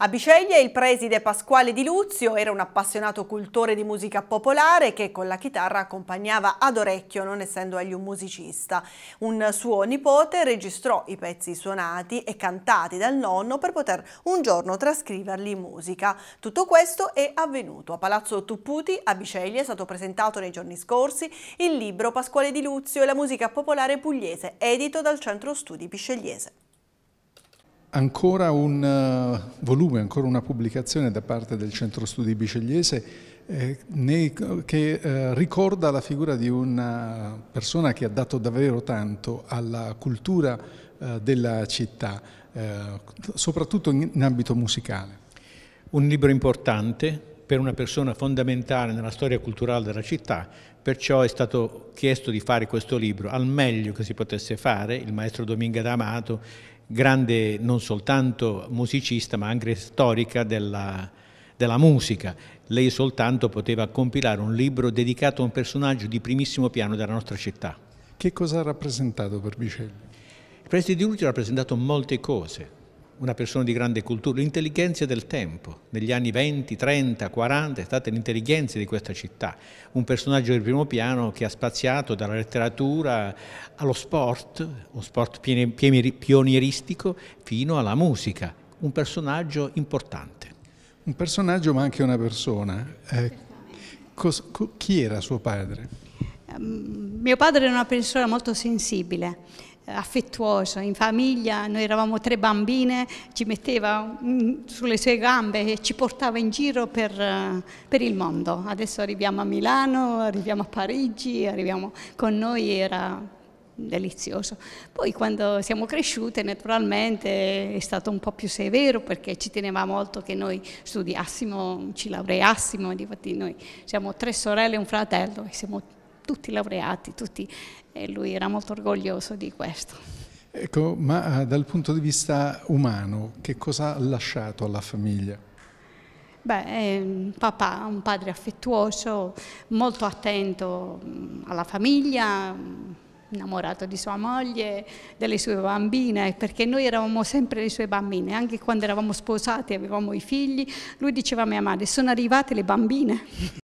A Biceglie il preside Pasquale Di Luzio era un appassionato cultore di musica popolare che con la chitarra accompagnava ad orecchio non essendo egli un musicista. Un suo nipote registrò i pezzi suonati e cantati dal nonno per poter un giorno trascriverli in musica. Tutto questo è avvenuto a Palazzo Tupputi a Biceglie è stato presentato nei giorni scorsi il libro Pasquale Di Luzio e la musica popolare pugliese edito dal Centro Studi Biscegliese ancora un eh, volume, ancora una pubblicazione da parte del Centro Studi Bicegliese eh, che eh, ricorda la figura di una persona che ha dato davvero tanto alla cultura della città, soprattutto in ambito musicale. Un libro importante per una persona fondamentale nella storia culturale della città, perciò è stato chiesto di fare questo libro al meglio che si potesse fare, il maestro Dominga D'Amato, grande non soltanto musicista ma anche storica della, della musica. Lei soltanto poteva compilare un libro dedicato a un personaggio di primissimo piano della nostra città. Che cosa ha rappresentato per Bicelli? Il preside di Urti ha rappresentato molte cose, una persona di grande cultura, l'intelligenza del tempo, negli anni 20, 30, 40 è stata l'intelligenza di questa città, un personaggio di primo piano che ha spaziato dalla letteratura allo sport, uno sport pionieristico, fino alla musica, un personaggio importante. Un personaggio ma anche una persona. Eh, chi era suo padre? Ehm, mio padre era una persona molto sensibile affettuoso, in famiglia noi eravamo tre bambine, ci metteva sulle sue gambe e ci portava in giro per, eh, per, il mondo. Adesso arriviamo a Milano, arriviamo a Parigi, arriviamo con noi, era delizioso. Poi quando siamo cresciute naturalmente è stato un po' più severo perché ci teneva molto che noi studiassimo, ci laureassimo, infatti noi siamo tre sorelle e un fratello e siamo tutti laureati, tutti, e lui era molto orgoglioso di questo. Ecco, ma eh, dal punto di vista umano, che cosa ha lasciato alla famiglia? Beh, un papà, un padre affettuoso, molto attento mm, alla famiglia, mm, innamorato di sua moglie, delle sue bambine, perché noi eravamo sempre le sue bambine, anche quando eravamo sposati e avevamo i figli, lui diceva a mia madre, sono arrivate le bambine.